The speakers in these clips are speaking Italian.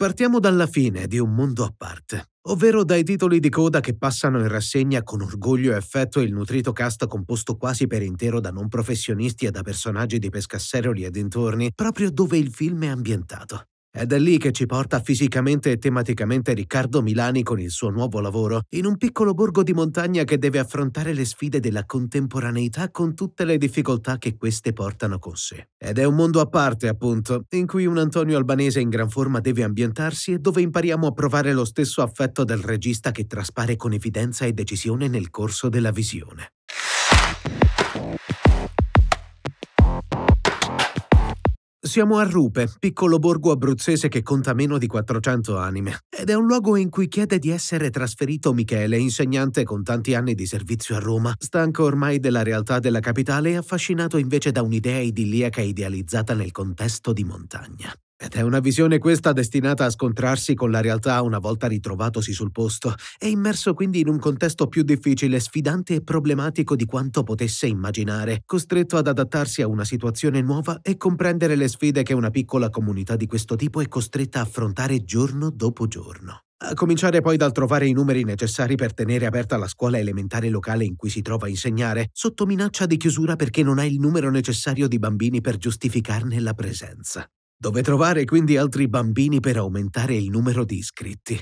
Partiamo dalla fine di Un mondo a parte, ovvero dai titoli di coda che passano in rassegna con orgoglio e affetto il nutrito cast composto quasi per intero da non professionisti e da personaggi di pescasseroli e dintorni, proprio dove il film è ambientato. Ed è lì che ci porta fisicamente e tematicamente Riccardo Milani con il suo nuovo lavoro, in un piccolo borgo di montagna che deve affrontare le sfide della contemporaneità con tutte le difficoltà che queste portano con sé. Ed è un mondo a parte, appunto, in cui un Antonio Albanese in gran forma deve ambientarsi e dove impariamo a provare lo stesso affetto del regista che traspare con evidenza e decisione nel corso della visione. Siamo a Rupe, piccolo borgo abruzzese che conta meno di 400 anime, ed è un luogo in cui chiede di essere trasferito Michele, insegnante con tanti anni di servizio a Roma, stanco ormai della realtà della capitale e affascinato invece da un'idea idilliaca idealizzata nel contesto di montagna. Ed è una visione questa destinata a scontrarsi con la realtà una volta ritrovatosi sul posto e immerso quindi in un contesto più difficile, sfidante e problematico di quanto potesse immaginare, costretto ad adattarsi a una situazione nuova e comprendere le sfide che una piccola comunità di questo tipo è costretta a affrontare giorno dopo giorno. A cominciare poi dal trovare i numeri necessari per tenere aperta la scuola elementare locale in cui si trova a insegnare, sotto minaccia di chiusura perché non ha il numero necessario di bambini per giustificarne la presenza dove trovare quindi altri bambini per aumentare il numero di iscritti.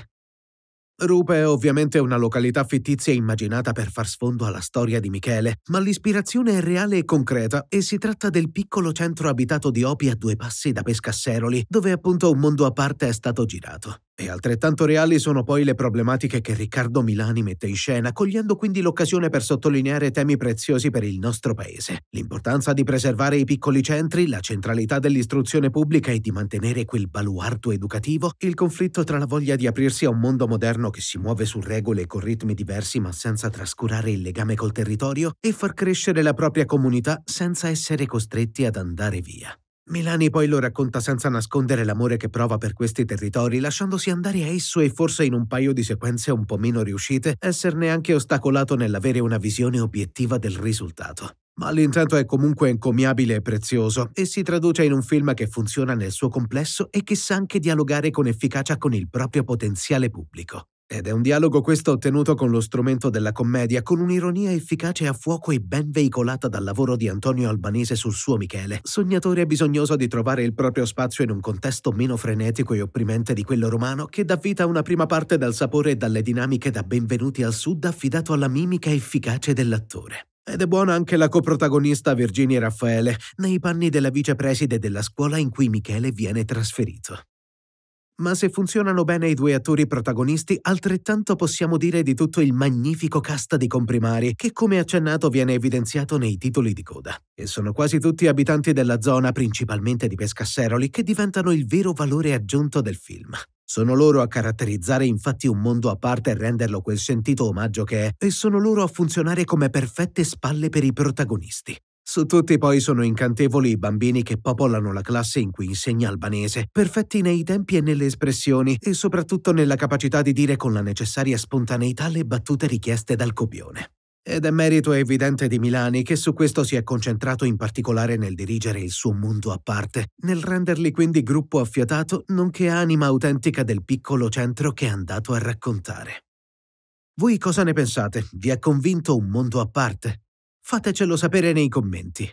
Rupe è ovviamente una località fittizia immaginata per far sfondo alla storia di Michele, ma l'ispirazione è reale e concreta e si tratta del piccolo centro abitato di Opi a due passi da Pescasseroli, dove appunto un mondo a parte è stato girato. E altrettanto reali sono poi le problematiche che Riccardo Milani mette in scena, cogliendo quindi l'occasione per sottolineare temi preziosi per il nostro paese. L'importanza di preservare i piccoli centri, la centralità dell'istruzione pubblica e di mantenere quel baluardo educativo, il conflitto tra la voglia di aprirsi a un mondo moderno che si muove su regole e con ritmi diversi ma senza trascurare il legame col territorio e far crescere la propria comunità senza essere costretti ad andare via. Milani poi lo racconta senza nascondere l'amore che prova per questi territori, lasciandosi andare a esso e forse in un paio di sequenze un po' meno riuscite, esserne anche ostacolato nell'avere una visione obiettiva del risultato. Ma l'intento è comunque encomiabile e prezioso e si traduce in un film che funziona nel suo complesso e che sa anche dialogare con efficacia con il proprio potenziale pubblico. Ed è un dialogo questo ottenuto con lo strumento della commedia, con un'ironia efficace a fuoco e ben veicolata dal lavoro di Antonio Albanese sul suo Michele, sognatore bisognoso di trovare il proprio spazio in un contesto meno frenetico e opprimente di quello romano, che dà vita a una prima parte dal sapore e dalle dinamiche da benvenuti al sud affidato alla mimica efficace dell'attore. Ed è buona anche la coprotagonista Virginia Raffaele, nei panni della vicepreside della scuola in cui Michele viene trasferito. Ma se funzionano bene i due attori protagonisti, altrettanto possiamo dire di tutto il magnifico cast di comprimari, che come accennato viene evidenziato nei titoli di coda. E sono quasi tutti abitanti della zona, principalmente di Pescasseroli, che diventano il vero valore aggiunto del film. Sono loro a caratterizzare infatti un mondo a parte e renderlo quel sentito omaggio che è, e sono loro a funzionare come perfette spalle per i protagonisti. Su tutti poi sono incantevoli i bambini che popolano la classe in cui insegna albanese, perfetti nei tempi e nelle espressioni e soprattutto nella capacità di dire con la necessaria spontaneità le battute richieste dal copione. Ed è merito evidente di Milani che su questo si è concentrato in particolare nel dirigere il suo mondo a parte, nel renderli quindi gruppo affiatato nonché anima autentica del piccolo centro che è andato a raccontare. Voi cosa ne pensate? Vi ha convinto un mondo a parte? Fatecelo sapere nei commenti.